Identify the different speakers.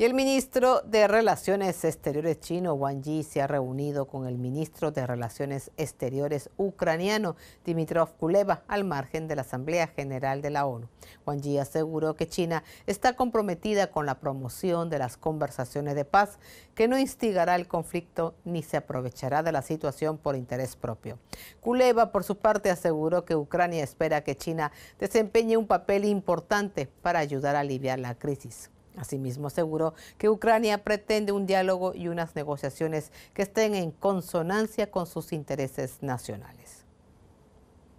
Speaker 1: Y el ministro de Relaciones Exteriores chino, Wang Yi, se ha reunido con el ministro de Relaciones Exteriores ucraniano, Dimitrov Kuleva, al margen de la Asamblea General de la ONU. Wang Yi aseguró que China está comprometida con la promoción de las conversaciones de paz, que no instigará el conflicto ni se aprovechará de la situación por interés propio. Kuleva, por su parte, aseguró que Ucrania espera que China desempeñe un papel importante para ayudar a aliviar la crisis. Asimismo, aseguró que Ucrania pretende un diálogo y unas negociaciones que estén en consonancia con sus intereses nacionales.